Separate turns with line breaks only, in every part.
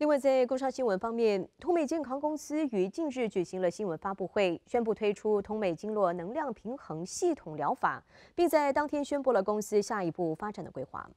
另外，在工商新闻方面，通美健康公司于近日举行了新闻发布会，宣布推出通美经络能量平衡系统疗法，并在当天宣布了公司下一步发展的规划。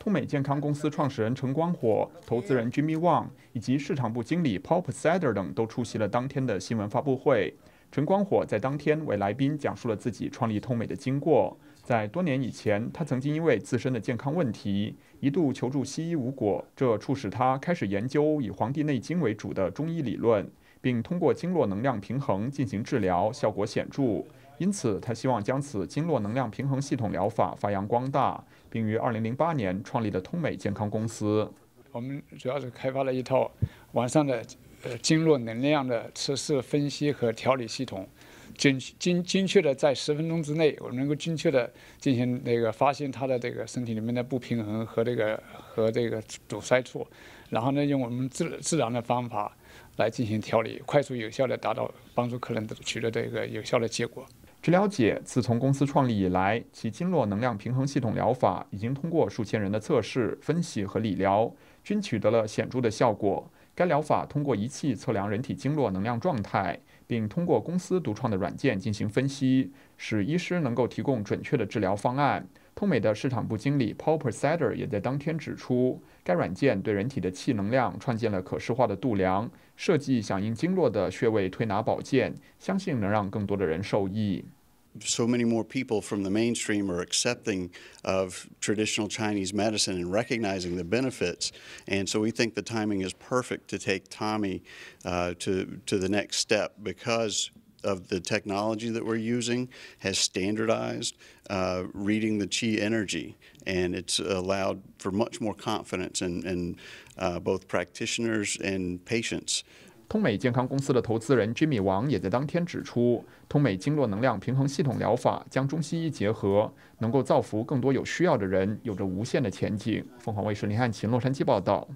通美健康公司创始人陈光火、投资人 a n 旺以及市场部经理 Pop Seder 等都出席了当天的新闻发布会。陈光火在当天为来宾讲述了自己创立通美的经过。在多年以前，他曾经因为自身的健康问题，一度求助西医无果，这促使他开始研究以《黄帝内经》为主的中医理论，并通过经络能量平衡进行治疗，效果显著。因此，他希望将此经络能量平衡系统疗法发扬光大，并于2008年创立了通美健康公司。我们主要是开发了一套网上的。经络能量的测试
分析和调理系统，精精精确的在十分钟之内，我能够精确的进行那个发现他的这个身体里面的不平衡和这个和这个堵塞处，然后呢，用我们自自然的方法来进行调理，快速有效的达
到帮助客人取得这个有效的结果。据了解，自从公司创立以来，其经络能量平衡系统疗法已经通过数千人的测试分析和理疗，均取得了显著的效果。该疗法通过仪器测量人体经络能量状态，并通过公司独创的软件进行分析，使医师能够提供准确的治疗方案。通美的市场部经理 Paul Presider 也在当天指出，该软件对人体的气能量创建了可视化的度量，设计响应经络的穴位推
拿保健，相信能让更多的人受益。so many more people from the mainstream are accepting of traditional Chinese medicine and recognizing the benefits. And so we think the timing is perfect to take Tommy uh, to, to the next step because of the technology that we're using has standardized uh, reading the chi energy, and it's allowed for much more confidence in, in uh, both practitioners and patients 通美健康公司的投资人
Jimmy 王也在当天指出，通美经络能量平衡系统疗法将中西医结合，能够造福更多有需要的人，有着无限的前景。凤凰卫视林汉琴洛杉矶报道。